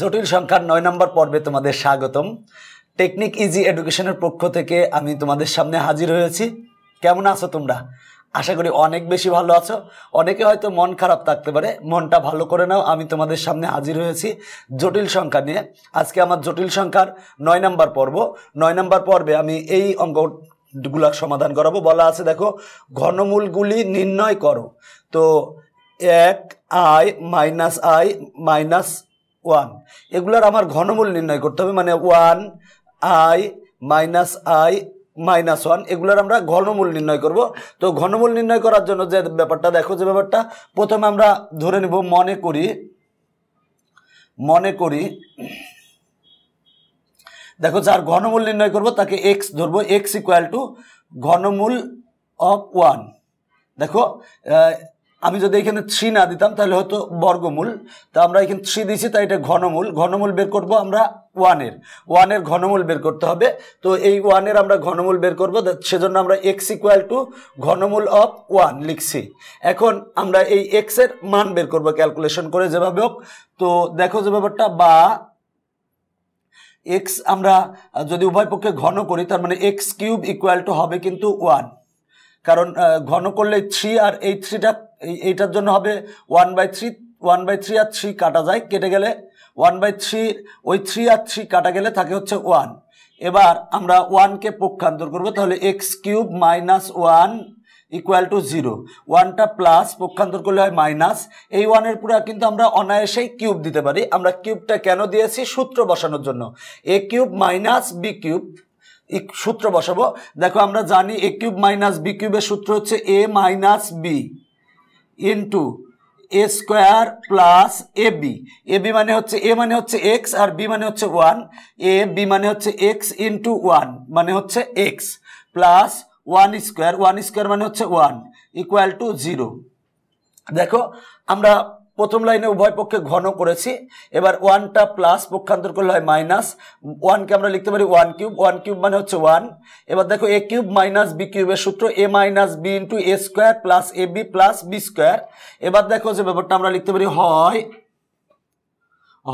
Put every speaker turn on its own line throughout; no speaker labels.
জটিল সংখ্যার নয় নম্বর পর্বে তোমাদের স্বাগতম টেকনিক ইজি এডুকেশনের পক্ষ থেকে আমি তোমাদের সামনে হাজির হয়েছি কেমন আছো তোমরা আশা করি অনেক বেশি ভালো আছো অনেকে হয়তো মন খারাপ থাকতে পারে মনটা ভালো করে নাও আমি তোমাদের সামনে হাজির হয়েছি জটিল সংখ্যা নিয়ে আজকে আমার জটিল সংখ্যার নয় নম্বর পর্ব নয় নম্বর পর্বে আমি এই অঙ্ক গুলার সমাধান করাবো বলা আছে দেখো ঘনমূলগুলি নির্ণয় করো তো এক i minus I minus one এগুলার আমার ঘনমূল নির্ণয় করতে হবে মানে one i minus I minus one এগুলোর আমরা ঘনমূল নির্ণয় করব তো ঘনমূল নির্ণয় করার জন্য যে ব্যাপারটা দেখো যে ব্যাপারটা প্রথমে আমরা ধরে নেব মনে করি মনে করি দেখো যার ঘনমূল নির্ণয় করব তাকে এক্স ধরবো এক্স ইকুয়াল টু ঘনমূল অফ ওয়ান দেখো আমি যদি এখানে থ্রি না দিতাম তাহলে হয়তো বর্গমূল তা আমরা এখানে থ্রি দিছি তাই এটা ঘনমূল ঘনমূল বের করব আমরা ওয়ানের ওয়ানের ঘনমূল বের করতে হবে তো এই ওয়ানের আমরা ঘনমূল বের করব সেজন্য আমরা এক্স ইকুয়াল টু ঘনমূল অফ ওয়ান লিখছি এখন আমরা এই এক্সের মান বের করব ক্যালকুলেশন করে যেভাবে হোক তো দেখো যে ব্যাপারটা বা এক্স আমরা যদি উভয় পক্ষে ঘন করি তার মানে এক্স কিউব ইকুয়াল টু হবে কিন্তু ওয়ান কারণ ঘন করলে থ্রি আর এই থ্রিটা এইটার জন্য হবে one by three one by three আর থ্রি কাটা যায় কেটে গেলে ওয়ান বাই থ্রি ওই থ্রি আর থ্রি কাটা গেলে থাকে হচ্ছে ওয়ান এবার আমরা ওয়ানকে পক্ষান্তর করব তাহলে X cube minus one equal to zero ওয়ানটা প্লাস পক্ষান্তর করলে হয় মাইনাস এই ওয়ানের পুরো কিন্তু আমরা অনায়াসেই কিউব দিতে পারি আমরা কিউবটা কেন দিয়েছি সূত্র বসানোর জন্য A cube minus B cube সূত্র বসাবো দেখো আমরা জানি এ কিউব মাইনাস বি কিউবের সূত্র হচ্ছে A minus B into A square plus A B A B মানে হচ্ছে এ মানে হচ্ছে এক্স আর বি মানে হচ্ছে ওয়ান এ বি মানে হচ্ছে এক্স ইন্টু ওয়ান মানে হচ্ছে X plus one square one square মানে হচ্ছে ওয়ান ইকুয়াল টু জিরো দেখো আমরা প্রথম লাইনে উভয় পক্ষে ঘন করেছি এবার ওয়ানটা প্লাস পক্ষান্তর করলে হয় মাইনাস ওয়ানকে আমরা লিখতে পারি ওয়ান কিউব ওয়ান কিউব মানে হচ্ছে ওয়ান এবার দেখো এ কিউব মাইনাস বি কিউবের সূত্র A minus B into A square plus A B plus B square এবার দেখো যে ব্যাপারটা আমরা লিখতে পারি হয়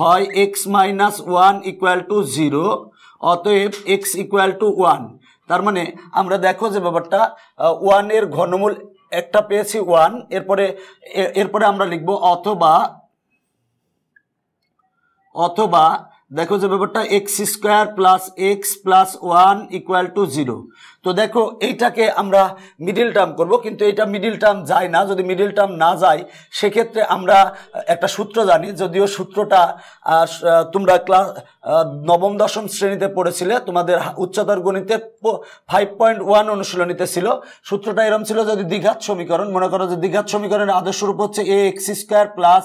হয় X minus one equal to zero অতএব এক্স ইকুয়াল টু ওয়ান তার মানে আমরা দেখো যে ব্যাপারটা ওয়ানের ঘনমূল একটা পেয়েছি ওয়ান এরপরে এরপরে আমরা লিখব অথবা অথবা দেখো যে ব্যাপারটা X square plus X plus one equal to zero তো দেখো এইটাকে আমরা মিডিল টার্ম করব কিন্তু এটা মিডিল টার্ম যায় না যদি মিডিল টার্ম না যায় সেক্ষেত্রে আমরা একটা সূত্র জানি যদিও সূত্রটা তোমরা ক্লাস নবম দশম শ্রেণীতে পড়েছিলে তোমাদের উচ্চতর গণিতে ফাইভ পয়েন্ট ওয়ান অনুশীলনীতে ছিল সূত্রটা এরম ছিল যদি দ্বিঘাত সমীকরণ মনে করো যে দ্বিঘাত সমীকরণের আদর্শ রূপ হচ্ছে A X square plus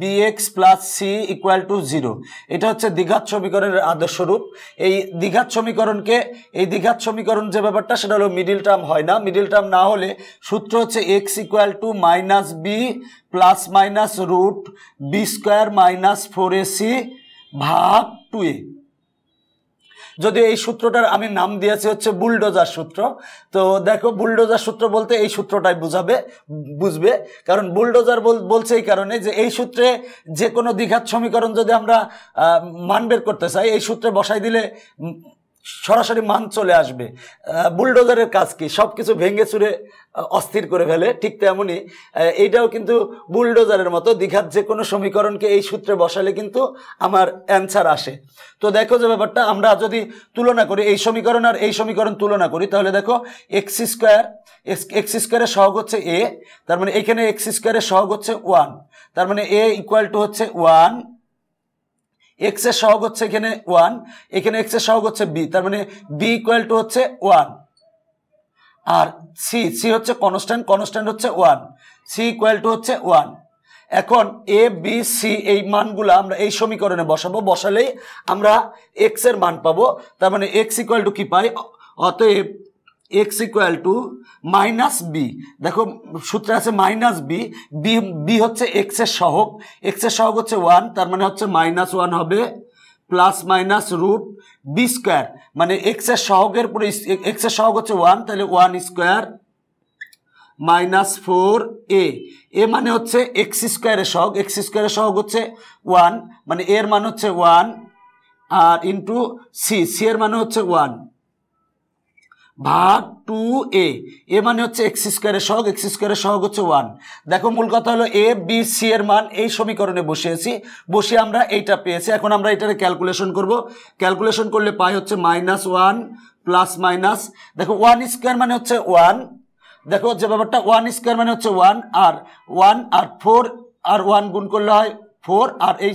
BX plus C equal to zero এটা হচ্ছে দ্বিঘাত সমীকরণের আদর্শ রূপ এই দ্বিঘাত সমীকরণকে এই দ্বিঘাত সমীকরণ যে ব্যাপারটা সেটা হলো মিডিল টার্ম হয় না মিডিল টার্ম না হলে সূত্র হচ্ছে X equal to minus B plus minus root B square minus four AC ভাগ টু এ যদিও এই সূত্রটার আমি নাম দিয়েছি হচ্ছে বুলডোজার সূত্র তো দেখো বুলডোজার সূত্র বলতে এই সূত্রটাই বুঝাবে বুঝবে কারণ বুলডোজার বলছে এই কারণে যে এই সূত্রে যে কোনো দ্বিঘাত সমীকরণ যদি আমরা মান বের করতে চাই এই সূত্রে বসাই দিলে সরাসরি মান চলে আসবে বুলডোজারের কাজ কি সব কিছু ভেঙে চুরে অস্থির করে ফেলে ঠিক তেমনই এইটাও কিন্তু বুলডোজারের মতো দীঘার যে কোনো সমীকরণকে এই সূত্রে বসালে কিন্তু আমার অ্যান্সার আসে তো দেখো যে ব্যাপারটা আমরা যদি তুলনা করি এই সমীকরণ আর এই সমীকরণ তুলনা করি তাহলে দেখো এক্স স্কোয়ার এক্স স্কোয়ারের সহগ হচ্ছে এ তার মানে এখানে এক্স স্কোয়ারের সহগ হচ্ছে ওয়ান তার মানে এ ইকুয়াল টু হচ্ছে ওয়ান এক্সের সহগ হচ্ছে এখানে ওয়ান এখানে এক্সের সহগ হচ্ছে বি তার মানে বি ইকুয়াল টু হচ্ছে ওয়ান আর সি সি হচ্ছে কনস্ট্যান্ট কনস্ট্যান্ট হচ্ছে ওয়ান সি ইকুয়াল টু হচ্ছে ওয়ান এখন এ বি সি এই মানগুলো আমরা এই সমীকরণে বসাবো বসালেই আমরা এক্স এর মান পাবো তার মানে এক্স ইকুয়াল টু কি পাই অতএব x equal to minus B দেখো সূত্রে আছে মাইনাস বি বি হচ্ছে এক্সের সহগ এক্সের সহগ হচ্ছে ওয়ান তার মানে হচ্ছে মাইনাস ওয়ান হবে plus minus root B square মানে এক্সের সহগের পরে এক্সের সহগ হচ্ছে ওয়ান তাহলে ওয়ান স্কোয়ার মাইনাস ফোর এ এ মানে হচ্ছে এক্স স্কোয়ারের সহগ এক্স স্কোয়ারের সহগ হচ্ছে ওয়ান মানে এর মানে হচ্ছে ওয়ান আর ইন্টু সি সি এর মানে হচ্ছে ওয়ান ভাগ টু এ এ মানে হচ্ছে এক্স স্কোয়ারের সহগ এক্স স্কোয়ারের সহগ হচ্ছে ওয়ান দেখো মূল কথা হলো এ বি সি এর মান এই সমীকরণে বসিয়েছি বসে আমরা এইটা পেয়েছি এখন আমরা এটারে ক্যালকুলেশন করব ক্যালকুলেশন করলে পাই হচ্ছে মাইনাস ওয়ান প্লাস মাইনাস দেখো ওয়ান স্কোয়ার মানে হচ্ছে ওয়ান দেখো যে ব্যাপারটা ওয়ান স্কোয়ার মানে হচ্ছে ওয়ান আর ওয়ান আর ফোর আর ওয়ান গুণ করলে হয় ফোর আর এই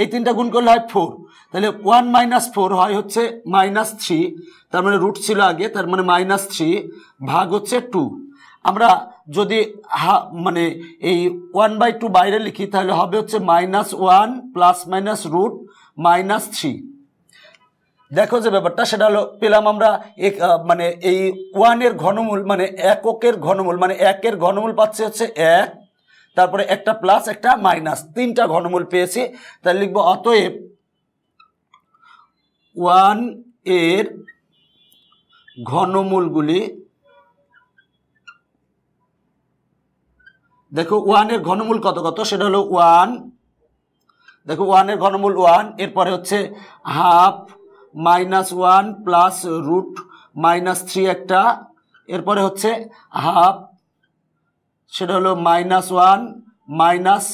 এই তিনটা গুণ করলে হয় ফোর তাহলে ওয়ান মাইনাস ফোর হয় হচ্ছে মাইনাস থ্রি তার মানে রুট ছিল আগে তার মানে মাইনাস থ্রি ভাগ হচ্ছে টু আমরা যদি হা মানে এই ওয়ান বাই টু বাইরে লিখি তাহলে হবে হচ্ছে minus one plus minus root minus three দেখো যে ব্যাপারটা সেটা হলো পেলাম আমরা এক মানে এই ওয়ানের ঘনমূল মানে এককের ঘনমূল মানে একের ঘনমূল পাচ্ছে হচ্ছে এক তারপরে একটা প্লাস একটা মাইনাস তিনটা ঘনমূল পেয়েছি তাহলে লিখবো অতএব ওয়ান এর ঘনমূলগুলি দেখো ওয়ানের ঘনমূল কত কত সেটা হলো ওয়ান দেখো ওয়ানের ঘনমূল ওয়ান এরপরে হচ্ছে half minus one plus root minus three একটা এরপরে হচ্ছে হাফ সেটা হলো minus one minus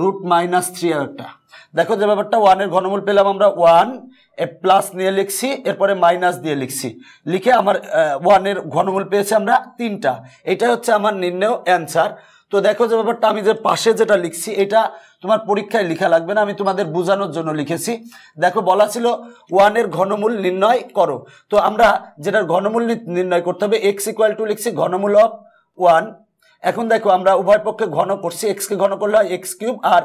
root minus three আর একটা দেখো যে ব্যাপারটা ওয়ানের ঘনমূল পেলাম আমরা ওয়ান প্লাস নিয়ে লিখছি এরপরে মাইনাস দিয়ে লিখছি লিখে আমার ওয়ানের ঘনমূল পেয়েছি আমরা তিনটা এটা হচ্ছে আমার নির্ণয় অ্যান্সার তো দেখো যে ব্যাপারটা আমি যে পাশে যেটা লিখছি এটা তোমার পরীক্ষায় লিখা লাগবে না আমি তোমাদের বোঝানোর জন্য লিখেছি দেখো বলা ছিল ওয়ানের ঘনমূল নির্ণয় করো তো আমরা যেটার ঘনমূল নির্ণয় করতে হবে এক্স ইকুয়াল টু লিখছি ঘনমূল অফ ওয়ান এখন দেখো আমরা উভয় পক্ষে ঘন করছি এক্সকে ঘন করলে হয় এক্স কিউব আর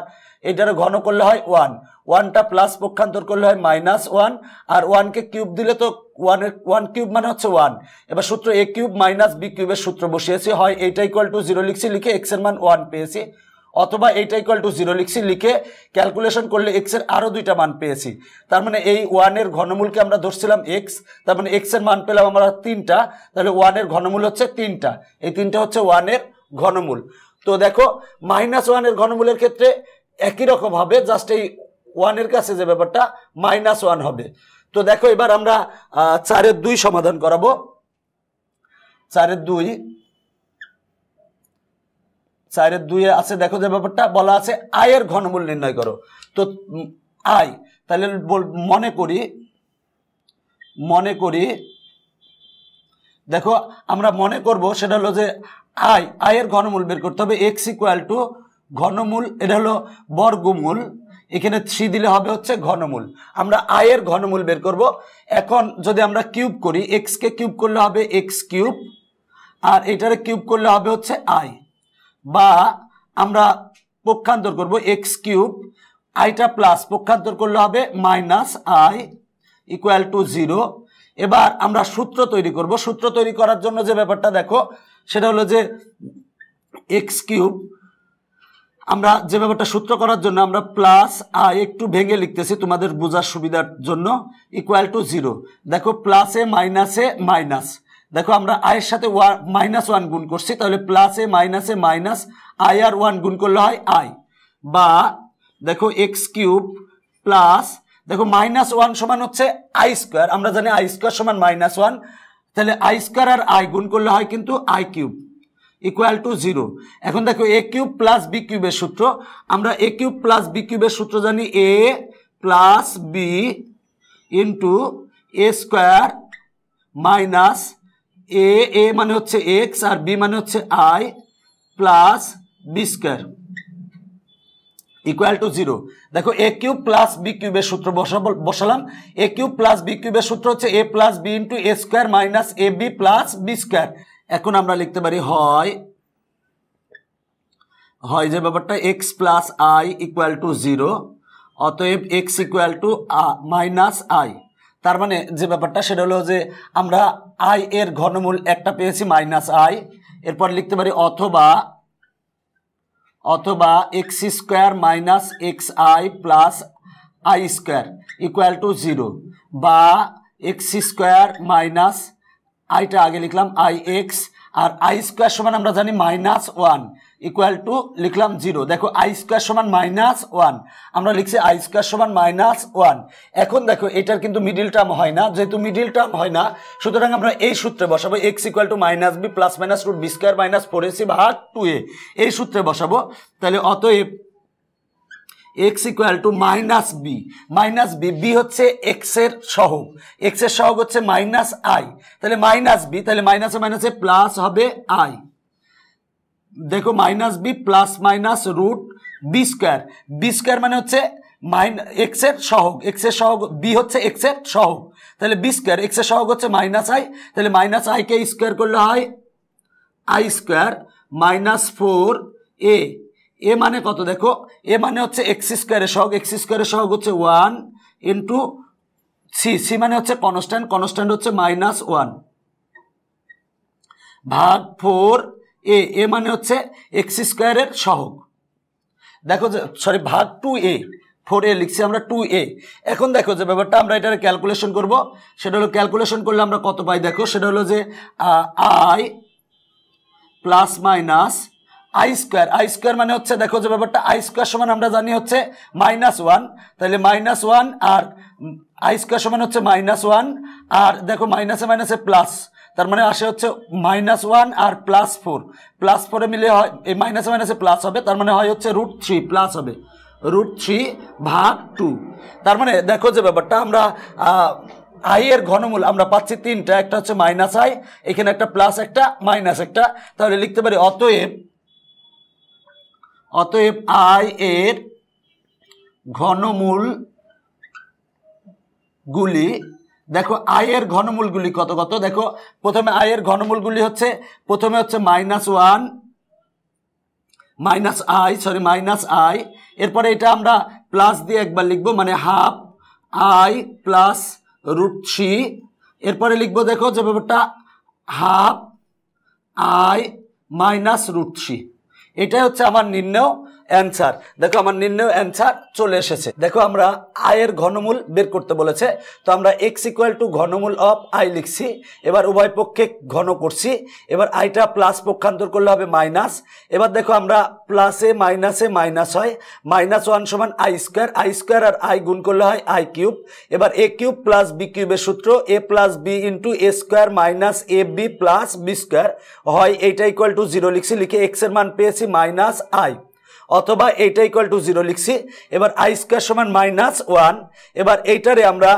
এটারও ঘন করলে হয় ওয়ান ওয়ানটা প্লাস পক্ষান্তর করলে হয় মাইনাস ওয়ান আর ওয়ানকে কিউব দিলে তো ওয়ানের ওয়ান কিউব মানে হচ্ছে ওয়ান এবার সূত্র এ কিউব মাইনাস বি কিউবের সূত্র বসিয়েছি হয় এইটা ইকুয়াল টু জিরো লিখছি লিখে এক্সের মান ওয়ান পেয়েছি অথবা এইটা ইকুয়াল টু জিরো লিখছি লিখে ক্যালকুলেশন করলে এক্সের আরও দুইটা মান পেয়েছি তার মানে এই ওয়ানের ঘনমূলকে আমরা ধরছিলাম এক্স তার মানে এক্সের মান পেলাম আমরা তিনটা তাহলে ওয়ানের ঘনমূল হচ্ছে তিনটা এই তিনটা হচ্ছে ওয়ানের ঘনমূল তো দেখো মাইনাস ওয়ানের ঘনমূলের ক্ষেত্রে একই রকম হবে জাস্ট এই ওয়ানের কাছে যে ব্যাপারটা মাইনাস ওয়ান হবে তো দেখো এবার আমরা চারের দুই সমাধান করাবো চারের দুই চারের দুই আছে দেখো যে ব্যাপারটা বলা আছে আয়ের ঘনমূল নির্ণয় করো তো আয় তাহলে মনে করি মনে করি দেখো আমরা মনে করব সেটা হলো যে আই আয়ের ঘনমূল বের করতে হবে এক্স ইকুয়াল টু ঘনমূল এটা হলো বর্গমূল এখানে থ্রি দিলে হবে হচ্ছে ঘনমূল আমরা আয়ের ঘনমূল বের করব এখন যদি আমরা কিউব করি এক্সকে কিউব করলে হবে এক্স কিউব আর এটারে কিউব করলে হবে হচ্ছে আই বা আমরা পক্ষান্তর করব এক্স কিউব আইটা প্লাস পক্ষান্তর করলে হবে minus I equal to zero এবার আমরা সূত্র তৈরি করব সূত্র তৈরি করার জন্য যে ব্যাপারটা দেখো সেটা হলো যে এক্স কিউব আমরা যে ব্যাপারটা সূত্র করার জন্য আমরা প্লাস আই একটু ভেঙে লিখতেছি তোমাদের বোঝার সুবিধার জন্য ইকুয়াল টু জিরো দেখো প্লাসে মাইনাসে মাইনাস দেখো আমরা আয়ের সাথে ওয়ান মাইনাস ওয়ান গুণ করছি তাহলে প্লাসে মাইনাসে মাইনাস আই আর ওয়ান গুণ করলে হয় আই বা দেখো এক্স কিউব প্লাস দেখো মাইনাস ওয়ান সমান হচ্ছে আই স্কোয়ার আমরা জানি আই স্কোয়ার সমান মাইনাস ওয়ান তাহলে আই স্কোয়ার আর আই গুণ করলে হয় কিন্তু I cube equal to zero এখন দেখো এ কিউব প্লাস বি কিউবের সূত্র আমরা এ কিউব প্লাস বি কিউবের সূত্র জানি A plus B into A square minus A এ মানে হচ্ছে এক্স আর বি মানে হচ্ছে I plus B square equal to zero দেখো এ কিউব প্লাস বি কিউবের সূত্র বসালাম এ কিউব প্লাস বি কিউবের সূত্র হচ্ছে A plus B into A square minus A B plus B square এখন আমরা লিখতে পারি হয় হয় যে ব্যাপারটা X plus I equal to zero অতএব x equal to minus I তার মানে যে ব্যাপারটা সেটা হলো যে আমরা আই এর ঘনমূল একটা পেয়েছি মাইনাস আই এরপর লিখতে পারি অথবা অথবা X square minus X I plus I square equal to zero বা এক্স স্কোয়ার মাইনাস আইটা আগে লিখলাম আই এক্স আর আই স্কোয়ার সমান আমরা জানি মাইনাস ওয়ান ইকুয়াল টু লিখলাম জিরো দেখো আই স্কোয়ার সমান মাইনাস ওয়ান আমরা লিখছি আই স্কোয়ার সমান মাইনাস ওয়ান এখন দেখো এটার কিন্তু মিডিল টার্ম হয় না যেহেতু মিডিল টার্ম হয় না সুতরাং আমরা এই সূত্রে বসাবো x equal to minus B plus minus root B square minus four AC ভাগ টু এ এই সূত্রে বসাবো তাহলে অতএব x equal to minus B minus B B হচ্ছে এক্সের সহগ এক্সের সহগ হচ্ছে মাইনাস আই তাহলে মাইনাস বি তাহলে মাইনাসে মাইনাসে প্লাস হবে আই দেখো minus B plus minus root B square B square মানে হচ্ছে মাইন এক্সের সহগ এক্সের সহগ বি হচ্ছে এক্সের সহগ তাহলে বি স্কোয়ার এক্সের সহগ হচ্ছে মাইনাস আই তাহলে মাইনাস আইকে স্কোয়ার করলে হয় আই স্কোয়ার মাইনাস ফোর এ এ মানে কত দেখো এ মানে হচ্ছে এক্স স্কোয়ারের সহগ এক্স স্কোয়ারের সহগ হচ্ছে ওয়ান ইন্টু সি সি মানে হচ্ছে কনস্ট্যান্ট কনস্ট্যান্ট হচ্ছে মাইনাস ওয়ান ভাগ ফোর এ এ মানে হচ্ছে এক্স স্কোয়ারের সহগ দেখো যে সরি ভাগ টু এ ফোর এ লিখছি আমরা টু এ এখন দেখো যে ব্যাপারটা আমরা এটার ক্যালকুলেশন করব সেটা হলো ক্যালকুলেশন করলে আমরা কত পাই দেখো সেটা হলো যে I plus minus I square I square মানে হচ্ছে দেখো যে ব্যাপারটা আই স্কোয়ার সমান আমরা জানি হচ্ছে মাইনাস ওয়ান তাহলে মাইনাস ওয়ান আর আই স্কোয়ার সমান হচ্ছে মাইনাস ওয়ান আর দেখো মাইনাসে মাইনাসে প্লাস তার মানে আসে হচ্ছে মাইনাস ওয়ান আর প্লাস ফোর প্লাস ফোরে মিলে হয় এই মাইনাসে মাইনাসে প্লাস হবে তার মানে হয় হচ্ছে রুট থ্রি প্লাস হবে রুট থ্রি ভাগ টু তার মানে দেখো যে ব্যাপারটা আমরা আই এর ঘনমূল আমরা পাচ্ছি তিনটা একটা হচ্ছে মাইনাস আই এখানে একটা প্লাস একটা মাইনাস একটা তাহলে লিখতে পারি অতএব অতএব আই এর ঘনমূল গুলি দেখো আয়ের ঘনমূলগুলি কত কত দেখো প্রথমে আয়ের ঘনমূলগুলি হচ্ছে প্রথমে হচ্ছে minus one minus I sorry minus I এরপরে এটা আমরা প্লাস দিয়ে একবার লিখব মানে half I plus root three এরপরে লিখব দেখো যে ব্যাপারটা half I minus root three এটাই হচ্ছে আমার নির্ণয় অ্যান্সার দেখো আমার নির্ণয় অ্যান্সার চলে এসেছে দেখো আমরা আয়ের ঘনমূল বের করতে বলেছে তো আমরা এক্স ইকুয়াল টু ঘনমূল অফ আই লিখছি এবার উভয় পক্ষে ঘন করছি এবার আইটা প্লাস পক্ষান্তর করলে হবে মাইনাস এবার দেখো আমরা প্লাসে মাইনাসে মাইনাস হয় মাইনাস ওয়ান সমান আই স্কোয়ার আই স্কোয়ার আর আই গুণ করলে হয় আই কিউব এবার এ কিউব প্লাস বি কিউবের সূত্র A plus B into A square minus A B plus B square হয় এইটা ইকুয়াল টু জিরো লিখছি লিখে এক্সের মান পেয়েছি মাইনাস আই অথবা এইটা ইকুয়াল টু জিরো লিখছি এবার আই স্কোয়ার সমান মাইনাস ওয়ান এবার এইটারে আমরা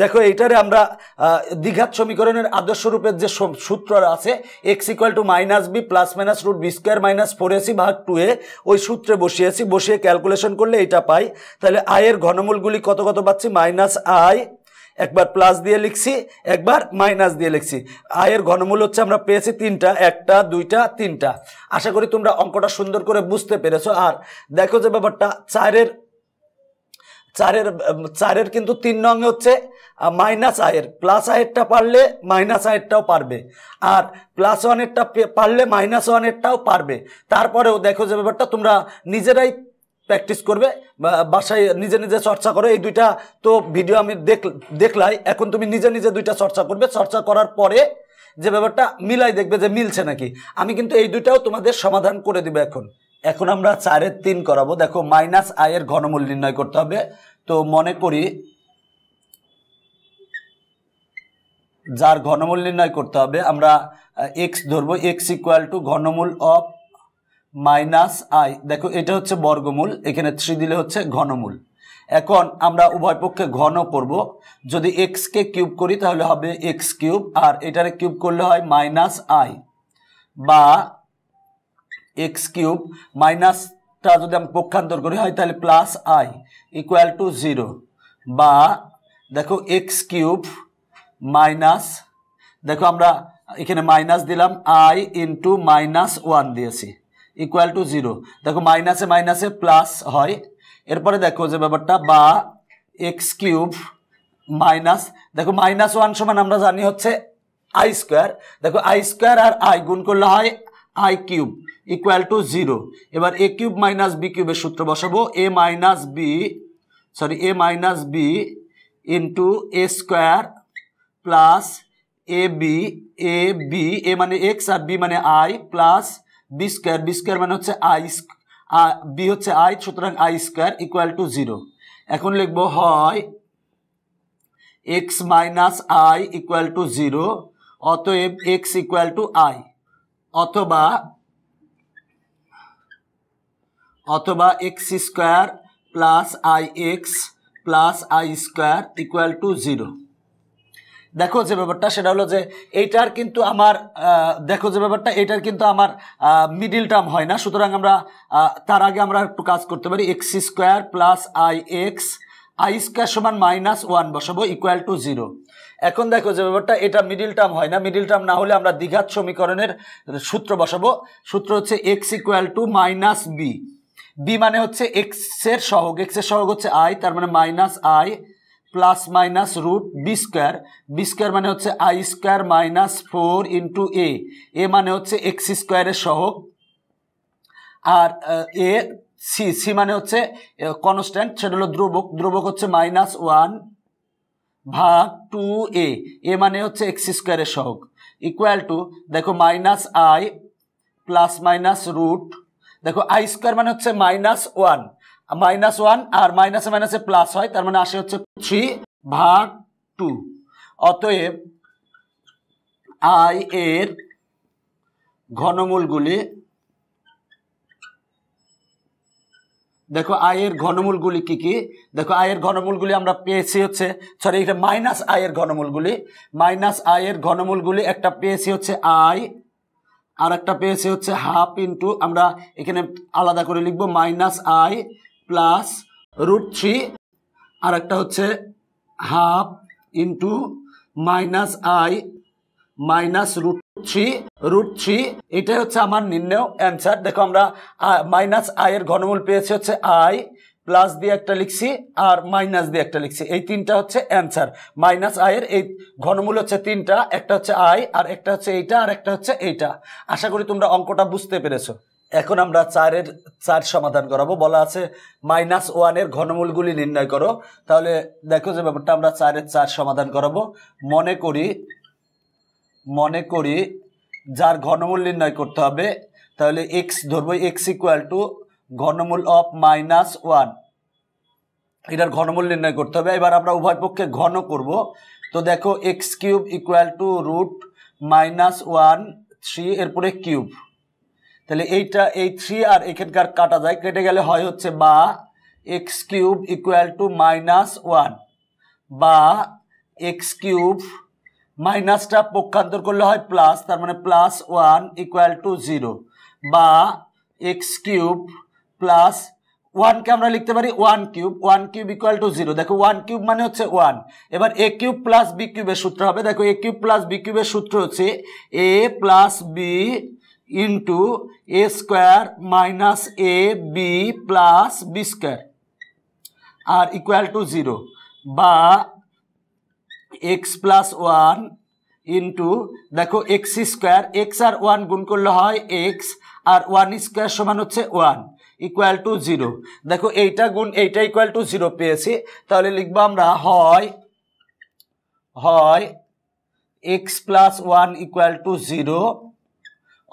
দেখো এইটারে আমরা দীঘাত সমীকরণের আদর্শ রূপের যে সূত্র আছে X equal to minus B plus minus root B square minus four AC ভাগ টু এ ওই সূত্রে বসিয়েছি বসিয়ে ক্যালকুলেশন করলে এটা পাই তাহলে আয়ের ঘনমূলগুলি কত কত পাচ্ছি মাইনাস আয় একবার প্লাস দিয়ে লিখছি একবার মাইনাস দিয়ে লিখছি আয়ের ঘনমূল হচ্ছে আমরা পেয়েছি তিনটা একটা দুইটা তিনটা আশা করি তোমরা অঙ্কটা সুন্দর করে বুঝতে পেরেছো আর দেখো যে ব্যাপারটা চারের চারের চারের কিন্তু তিন নং হচ্ছে মাইনাস আয়ের প্লাস আয়েরটা পারলে মাইনাস আয়েরটাও পারবে আর প্লাস ওয়ানেরটা পারলে মাইনাস ওয়ানেরটাও পারবে তারপরেও দেখো যে ব্যাপারটা তোমরা নিজেরাই প্র্যাকটিস করবে বাসায় নিজে নিজে চর্চা করো এই দুইটা তো ভিডিও আমি দেখ দেখলাই এখন তুমি নিজে নিজে দুইটা চর্চা করবে চর্চা করার পরে যে ব্যাপারটা মিলাই দেখবে যে মিলছে নাকি আমি কিন্তু এই দুইটাও তোমাদের সমাধান করে দিবে এখন এখন আমরা চারের তিন করাবো দেখো মাইনাস আয়ের ঘনমূল নির্ণয় করতে হবে তো মনে করি যার ঘনমূল নির্ণয় করতে হবে আমরা এক্স ধরবো এক্স ইকুয়াল টু ঘনমূল অফ মাইনাস আই দেখো এটা হচ্ছে বর্গমূল এখানে থ্রি দিলে হচ্ছে ঘনমূল এখন আমরা উভয় পক্ষে ঘন করব যদি এক্সকে কিউব করি তাহলে হবে এক্স কিউব আর এটারে কিউব করলে হয় মাইনাস আই বা এক্স কিউব মাইনাসটা যদি আমি পক্ষান্তর করি হয় তাহলে plus I equal to zero বা দেখো এক্স কিউব মাইনাস দেখো আমরা এখানে মাইনাস দিলাম আই ইন্টু মাইনাস ওয়ান দিয়েছি ইকুয়াল টু জিরো দেখো মাইনাসে মাইনাসে প্লাস হয় এরপরে দেখো যে ব্যাপারটা বা এক্স কিউব মাইনাস দেখো মাইনাস ওয়ান সমান আমরা জানি হচ্ছে আই স্কোয়ার দেখো আই স্কোয়ার আর আই গুণ করলে হয় I cube equal to zero এবার এ কিউব মাইনাস বি কিউবের সূত্র বসাবো A minus B sorry A minus B into A square plus A B A B A মানে এক্স আর বি মানে I plus B square B square মানে হচ্ছে I B হচ্ছে আই সুতরাং I square equal to zero এখন লিখব হয় X minus I equal to zero অতএব এক্স ইকুয়াল টু আই অথবা অথবা X square plus I X plus I square equal to zero দেখো যে ব্যাপারটা সেটা হলো যে এইটার কিন্তু আমার দেখো যে ব্যাপারটা এটার কিন্তু আমার মিডিল টার্ম হয় না সুতরাং আমরা তার আগে আমরা একটু কাজ করতে পারি X square plus I X I square সমান মাইনাস ওয়ান বসাবো ইকুয়াল টু জিরো এখন দেখো যে ব্যাপারটা এটা মিডিল টার্ম হয় না মিডিল টার্ম না হলে আমরা দ্বিঘাত সমীকরণের সূত্র বসাবো সূত্র হচ্ছে X equal to minus B B মানে হচ্ছে এক্সের সহগ এক্সের সহগ হচ্ছে আই তার মানে minus I plus minus root B square B square মানে হচ্ছে I square minus four into A এ মানে হচ্ছে এক্স স্কোয়ারের সহগ আর এ সি সি মানে হচ্ছে কনস্ট্যান্ট সেটা হলো দ্রুবক দ্রুবক হচ্ছে মাইনাস ওয়ান ভাগ টু এ এ মানে হচ্ছে এক্স স্কোয়ারের সহগ ইকুয়াল টু দেখো minus I plus minus root দেখো আই স্কোয়ার মানে হচ্ছে মাইনাস ওয়ান মাইনাস ওয়ান আর মাইনাসে মাইনাসে প্লাস হয় তার মানে আসে হচ্ছে থ্রি ভাগ টু অতএব আই এর ঘনমূলগুলি দেখো আয়ের ঘনমূলগুলি কি কি দেখো আয়ের ঘনমূলগুলি আমরা পেয়েছি হচ্ছে সরি এটা মাইনাস আয়ের ঘনমূলগুলি মাইনাস আয়ের ঘনমূলগুলি একটা পেয়েছি হচ্ছে আয় আর একটা পেয়েছি হচ্ছে হাফ ইন্টু আমরা এখানে আলাদা করে লিখবো মাইনাস আয় প্লাস রুট থ্রি আর একটা হচ্ছে half into minus I minus root three root three এটাই হচ্ছে আমার নির্ণয় অ্যান্সার দেখো আমরা মাইনাস আয়ের ঘনমূল পেয়েছে হচ্ছে আই প্লাস দিয়ে একটা লিখছি আর মাইনাস দিয়ে একটা লিখছি এই তিনটা হচ্ছে অ্যান্সার মাইনাস আয়ের এই ঘনমূল হচ্ছে তিনটা একটা হচ্ছে আয় আর একটা হচ্ছে এইটা আর একটা হচ্ছে এইটা আশা করি তোমরা অঙ্কটা বুঝতে পেরেছো এখন আমরা চারের চার সমাধান করাবো বলা আছে মাইনাস ওয়ানের ঘনমূলগুলি নির্ণয় করো তাহলে দেখো যে ব্যাপারটা আমরা চারের চার সমাধান করাবো মনে করি মনে করি যার ঘনমূল নির্ণয় করতে হবে তাহলে এক্স ধরবো এক্স ইকুয়াল টু ঘনমূল অফ মাইনাস ওয়ান এটার ঘনমূল নির্ণয় করতে হবে এবার আমরা উভয় পক্ষে ঘন করব তো দেখো X cube equal to root minus one three এরপরে কিউব তাহলে এইটা এই থ্রি আর এখানকার কাটা যায় কেটে গেলে হয় হচ্ছে বা X cube equal to minus one বা এক্স কিউব মাইনাসটা পক্ষান্তর করলে হয় প্লাস তার মানে plus one equal to zero বা এক্স কিউব প্লাস ওয়ানকে আমরা লিখতে পারি one cube one cube equal to zero দেখো ওয়ান কিউব মানে হচ্ছে ওয়ান এবার এ কিউব প্লাস বি কিউবের সূত্র হবে দেখো এ কিউব প্লাস বি কিউবের সূত্র হচ্ছে A plus B into A square minus A B plus B square আর ইকুয়াল টু জিরো বা এক্স প্লাস ওয়ান ইন্টু দেখো এক্স স্কোয়ার এক্স আর ওয়ান গুণ করলে হয় এক্স আর ওয়ান স্কোয়ার সমান হচ্ছে ওয়ান ইকুয়াল টু জিরো দেখো এইটা গুণ এইটা ইকুয়াল টু জিরো পেয়েছি তাহলে লিখবো আমরা হয় হয় x plus one equal to zero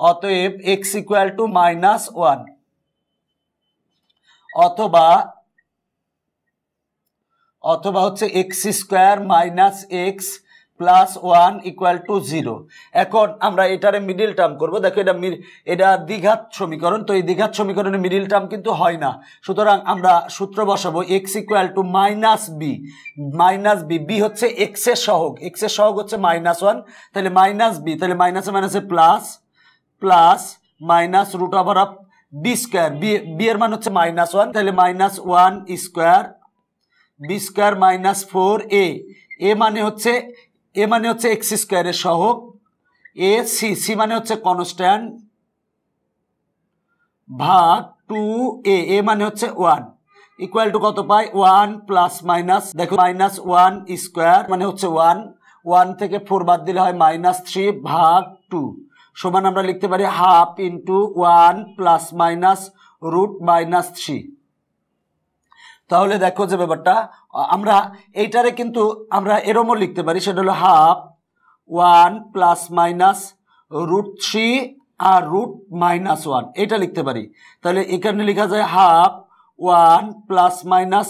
অতএব x equal to minus one অথবা অথবা হচ্ছে x square minus x plus one equal to zero এখন আমরা এটারে মিডিল টার্ম করবো দেখো এটা এটা দ্বিঘাত সমীকরণ তো এই দ্বিঘাত সমীকরণের মিডিল টার্ম কিন্তু হয় না সুতরাং আমরা সূত্র বসাবো x equal to minus B minus B B হচ্ছে এক্সের সহগ এক্সের সহগ হচ্ছে মাইনাস ওয়ান তাহলে মাইনাস বি তাহলে মাইনাসে মাইনাসে plus plus minus root over of b square b এর মান হচ্ছে মাইনাস ওয়ান তাহলে minus one square B square minus four এ এ মানে হচ্ছে এ মানে হচ্ছে এক্স স্কোয়ারের সহগ এ সি সি মানে হচ্ছে কনস্ট্যান্ট ভাগ টু এ এ মানে হচ্ছে ওয়ান ইকুয়াল টু কত পাই ওয়ান প্লাস মাইনাস দেখো মাইনাস ওয়ান স্কোয়ার মানে হচ্ছে ওয়ান ওয়ান থেকে ফোর বাদ দিলে হয় মাইনাস থ্রি ভাগ টু সমান আমরা লিখতে পারি half into one plus minus root minus three তাহলে দেখো যে ব্যাপারটা আমরা এইটারে কিন্তু আমরা এরমও লিখতে পারি সেটা হলো half one plus minus root three আর রুট মাইনাস ওয়ান এটা লিখতে পারি তাহলে এখানে লেখা যায় half one plus minus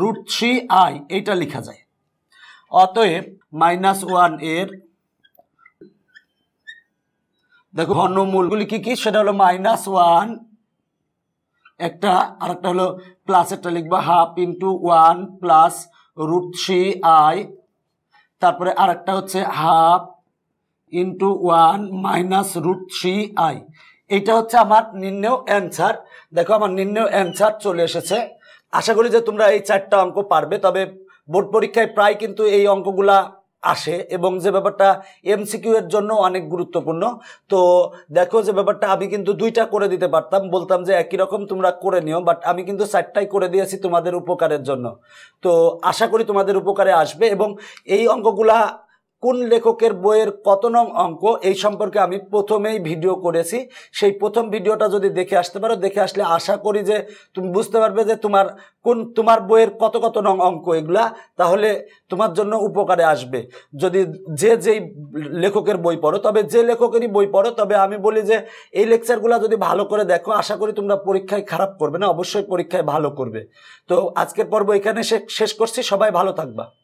root three i এইটা লেখা যায় অতএব মাইনাস ওয়ান এর দেখো ঘনমূলগুলি কি কি সেটা হলো মাইনাস ওয়ান একটা আর একটা হলো প্লাস একটা লিখবা half into one plus root three i তারপরে আর একটা হচ্ছে half into one minus root three i এইটা হচ্ছে আমার নিম্নেও অ্যান্সার দেখো আমার নিম্নেও অ্যান্সার চলে এসেছে আশা করি যে তোমরা এই চারটা অঙ্ক পারবে তবে বোর্ড পরীক্ষায় প্রায় কিন্তু এই অঙ্কগুলা আসে এবং যে ব্যাপারটা এমসিকিউ এর জন্য অনেক গুরুত্বপূর্ণ তো দেখো যে ব্যাপারটা আমি কিন্তু দুইটা করে দিতে পারতাম বলতাম যে একই রকম তোমরা করে নিও বাট আমি কিন্তু চারটাই করে দিয়েছি তোমাদের উপকারের জন্য তো আশা করি তোমাদের উপকারে আসবে এবং এই অঙ্কগুলা কোন লেখকের বইয়ের কত নং অঙ্ক এই সম্পর্কে আমি প্রথমেই ভিডিও করেছি সেই প্রথম ভিডিওটা যদি দেখে আসতে পারো দেখে আসলে আশা করি যে তুমি বুঝতে পারবে যে তোমার কোন তোমার বইয়ের কত কত নং অঙ্ক এগুলা তাহলে তোমার জন্য উপকারে আসবে যদি যে যেই লেখকের বই পড়ো তবে যে লেখকেরই বই পড়ো তবে আমি বলি যে এই লেকচারগুলো যদি ভালো করে দেখো আশা করি তোমরা পরীক্ষায় খারাপ করবে না অবশ্যই পরীক্ষায় ভালো করবে তো আজকের পর্ব এখানে শেষ করছি সবাই ভালো থাকবা